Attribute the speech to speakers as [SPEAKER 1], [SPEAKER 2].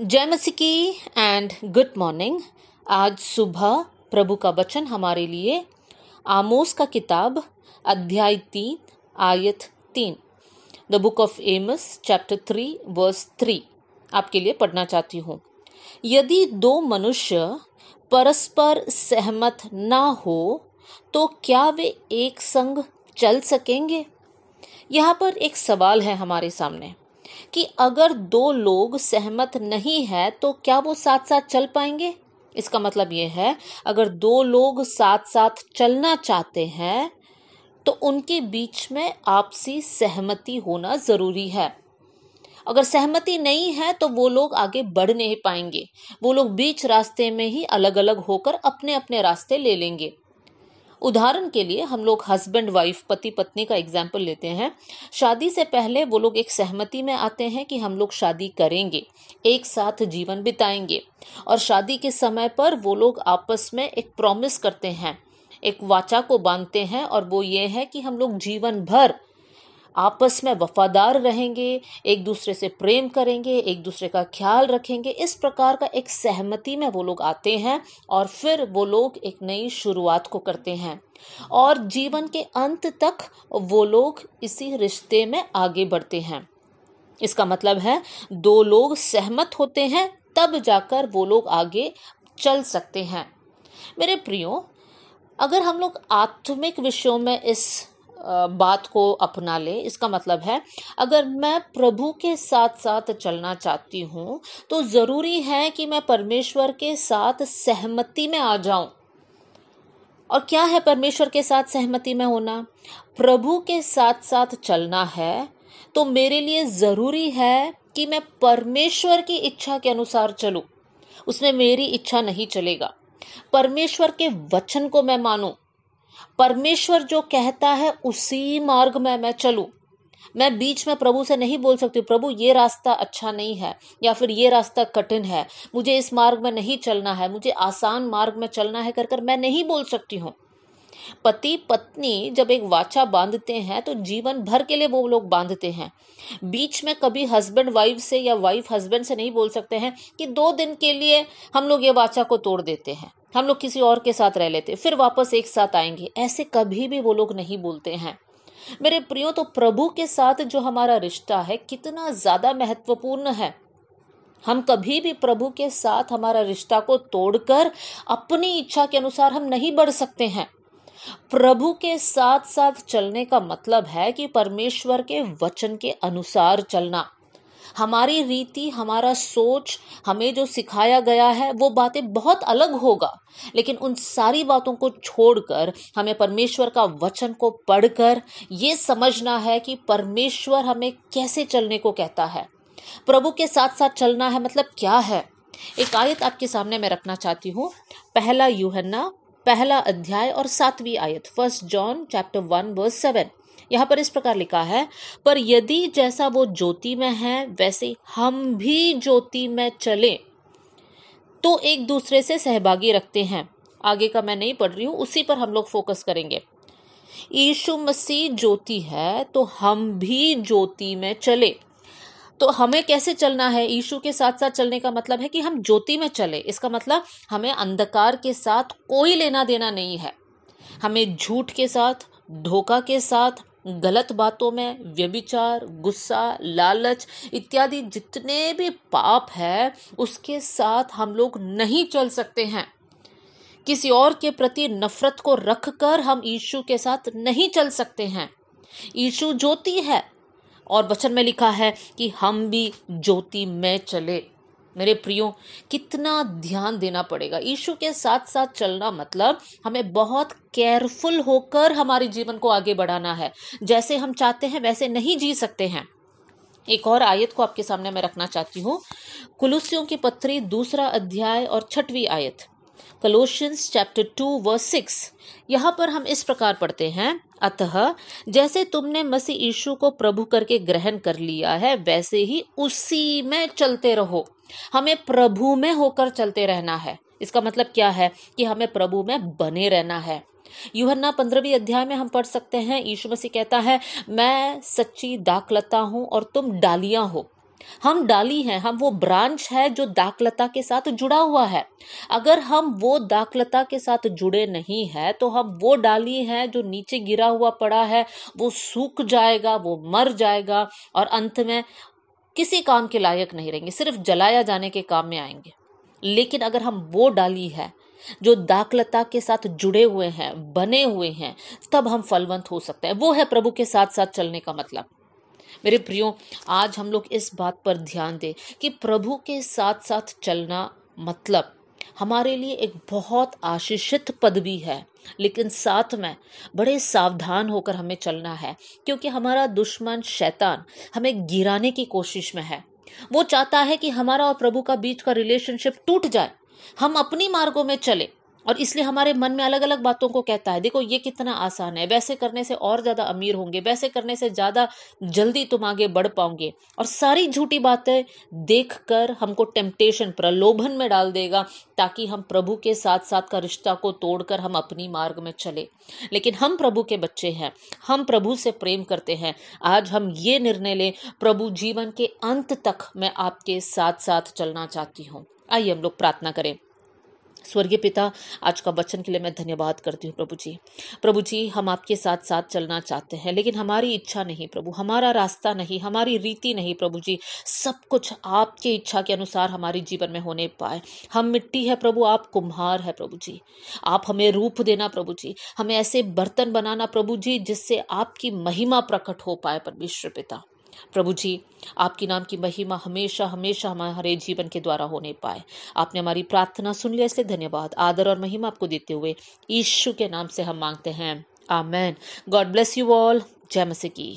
[SPEAKER 1] जय मसी की एंड गुड मॉर्निंग आज सुबह प्रभु का वचन हमारे लिए आमोस का किताब अध्याय तीन आयत तीन the book of Amos chapter three verse three आपके लिए पढ़ना चाहती हूँ यदि दो मनुष्य परस्पर सहमत ना हो तो क्या वे एक संग चल सकेंगे यहाँ पर एक सवाल है हमारे सामने कि अगर दो लोग सहमत नहीं है तो क्या वो साथ साथ चल पाएंगे इसका मतलब ये है अगर दो लोग साथ साथ चलना चाहते हैं तो उनके बीच में आपसी सहमति होना ज़रूरी है अगर सहमति नहीं है तो वो लोग आगे बढ़ नहीं पाएंगे वो लोग बीच रास्ते में ही अलग अलग होकर अपने अपने रास्ते ले लेंगे उदाहरण के लिए हम लोग हस्बैंड वाइफ पति पत्नी का एग्जाम्पल लेते हैं शादी से पहले वो लोग एक सहमति में आते हैं कि हम लोग शादी करेंगे एक साथ जीवन बिताएंगे और शादी के समय पर वो लोग आपस में एक प्रॉमिस करते हैं एक वाचा को बांधते हैं और वो ये है कि हम लोग जीवन भर आपस में वफादार रहेंगे एक दूसरे से प्रेम करेंगे एक दूसरे का ख्याल रखेंगे इस प्रकार का एक सहमति में वो लोग आते हैं और फिर वो लोग एक नई शुरुआत को करते हैं और जीवन के अंत तक वो लोग इसी रिश्ते में आगे बढ़ते हैं इसका मतलब है दो लोग सहमत होते हैं तब जाकर वो लोग आगे चल सकते हैं मेरे प्रियो अगर हम लोग आत्मिक विषयों में इस बात को अपना ले इसका मतलब है अगर मैं प्रभु के साथ साथ चलना चाहती हूँ तो ज़रूरी है कि मैं परमेश्वर के साथ सहमति में आ जाऊँ और क्या है परमेश्वर के साथ सहमति में होना प्रभु के साथ साथ चलना है तो मेरे लिए ज़रूरी है कि मैं परमेश्वर की इच्छा के अनुसार चलूँ उसमें मेरी इच्छा नहीं चलेगा परमेश्वर के वचन को मैं मानूँ परमेश्वर जो कहता है उसी मार्ग में मैं चलूं मैं बीच में प्रभु से नहीं बोल सकती प्रभु ये रास्ता अच्छा नहीं है या फिर ये रास्ता कठिन है मुझे इस मार्ग में नहीं चलना है मुझे आसान मार्ग में चलना है कर कर मैं नहीं बोल सकती हूँ पति पत्नी जब एक वाचा बांधते हैं तो जीवन भर के लिए वो लोग बांधते हैं बीच में कभी हस्बैंड वाइफ से या वाइफ हस्बैंड से नहीं बोल सकते हैं कि दो दिन के लिए हम लोग ये वाचा को तोड़ देते हैं हम लोग किसी और के साथ रह लेते फिर वापस एक साथ आएंगे ऐसे कभी भी वो लोग नहीं बोलते हैं मेरे प्रियो तो प्रभु के साथ जो हमारा रिश्ता है कितना ज़्यादा महत्वपूर्ण है हम कभी भी प्रभु के साथ हमारा रिश्ता को तोड़कर अपनी इच्छा के अनुसार हम नहीं बढ़ सकते हैं प्रभु के साथ साथ चलने का मतलब है कि परमेश्वर के वचन के अनुसार चलना हमारी रीति हमारा सोच हमें जो सिखाया गया है वो बातें बहुत अलग होगा लेकिन उन सारी बातों को छोड़कर हमें परमेश्वर का वचन को पढ़कर ये समझना है कि परमेश्वर हमें कैसे चलने को कहता है प्रभु के साथ साथ चलना है मतलब क्या है एक आयत आपके सामने मैं रखना चाहती हूँ पहला यूहन्ना पहला अध्याय और सातवीं आयत first John chapter one verse seven यहाँ पर इस प्रकार लिखा है पर यदि जैसा वो ज्योति में है वैसे हम भी ज्योति में चले तो एक दूसरे से सहभागी रखते हैं आगे का मैं नहीं पढ़ रही हूँ उसी पर हम लोग फोकस करेंगे यीशु मसीह ज्योति है तो हम भी ज्योति में चले तो हमें कैसे चलना है यीशु के साथ साथ चलने का मतलब है कि हम ज्योति में चले इसका मतलब हमें अंधकार के साथ कोई लेना देना नहीं है हमें झूठ के साथ धोखा के साथ गलत बातों में व्यभिचार गुस्सा लालच इत्यादि जितने भी पाप है उसके साथ हम लोग नहीं चल सकते हैं किसी और के प्रति नफरत को रख कर हम ईशु के साथ नहीं चल सकते हैं ईशु ज्योति है और वचन में लिखा है कि हम भी ज्योति में चले मेरे प्रियो कितना ध्यान देना पड़ेगा ईशु के साथ साथ चलना मतलब हमें बहुत केयरफुल होकर हमारे जीवन को आगे बढ़ाना है जैसे हम चाहते हैं वैसे नहीं जी सकते हैं एक और आयत को आपके सामने मैं रखना चाहती हूँ कुलुसियों की पत्री दूसरा अध्याय और छठवीं आयत Colossians chapter two verse six यहाँ पर हम इस प्रकार पढ़ते हैं अतः जैसे तुमने मसी यीशु को प्रभु करके ग्रहण कर लिया है वैसे ही उसी में चलते रहो हमें प्रभु में होकर चलते रहना है इसका मतलब क्या है कि हमें प्रभु में बने रहना है यूहन्ना पंद्रहवीं अध्याय में हम पढ़ सकते हैं यीशु मसीह कहता है मैं सच्ची दाखलता हूँ और तुम डालियां हो हम डाली हैं हम वो ब्रांच है जो दाखलता के साथ जुड़ा हुआ है अगर हम वो दाखलता के साथ जुड़े नहीं है तो हम वो डाली हैं जो नीचे गिरा हुआ पड़ा है वो सूख जाएगा वो मर जाएगा और अंत में किसी काम के लायक नहीं रहेंगे सिर्फ जलाया जाने के काम में आएंगे लेकिन अगर हम वो डाली है जो दाखलता के साथ जुड़े हुए हैं बने हुए हैं तब हम फलवंत हो सकते हैं वो है प्रभु के साथ साथ चलने का मतलब मेरे प्रियो आज हम लोग इस बात पर ध्यान दें कि प्रभु के साथ साथ चलना मतलब हमारे लिए एक बहुत आशीषित पद भी है लेकिन साथ में बड़े सावधान होकर हमें चलना है क्योंकि हमारा दुश्मन शैतान हमें गिराने की कोशिश में है वो चाहता है कि हमारा और प्रभु का बीच का रिलेशनशिप टूट जाए हम अपनी मार्गों में चलें और इसलिए हमारे मन में अलग अलग बातों को कहता है देखो ये कितना आसान है वैसे करने से और ज़्यादा अमीर होंगे वैसे करने से ज़्यादा जल्दी तुम आगे बढ़ पाओगे और सारी झूठी बातें देख कर हमको टेम्पटेशन प्रलोभन में डाल देगा ताकि हम प्रभु के साथ साथ का रिश्ता को तोड़कर हम अपनी मार्ग में चले लेकिन हम प्रभु के बच्चे हैं हम प्रभु से प्रेम करते हैं आज हम ये निर्णय लें प्रभु जीवन के अंत तक मैं आपके साथ साथ चलना चाहती हूँ आइए हम लोग प्रार्थना करें स्वर्गीय पिता आज का वचन के लिए मैं धन्यवाद करती हूँ प्रभु जी प्रभु जी हम आपके साथ साथ चलना चाहते हैं लेकिन हमारी इच्छा नहीं प्रभु हमारा रास्ता नहीं हमारी रीति नहीं प्रभु जी सब कुछ आपके इच्छा के अनुसार हमारे जीवन में होने पाए हम मिट्टी है प्रभु आप कुम्हार है प्रभु जी आप हमें रूप देना प्रभु जी हमें ऐसे बर्तन बनाना प्रभु जी जिससे आपकी महिमा प्रकट हो पाए परमेश्वर पिता प्रभु जी आपके नाम की महिमा हमेशा हमेशा हमारे जीवन के द्वारा होने पाए आपने हमारी प्रार्थना सुन लिया इसलिए धन्यवाद आदर और महिमा आपको देते हुए यीशु के नाम से हम मांगते हैं आमेन गॉड ब्लेस यू ऑल जय मसी की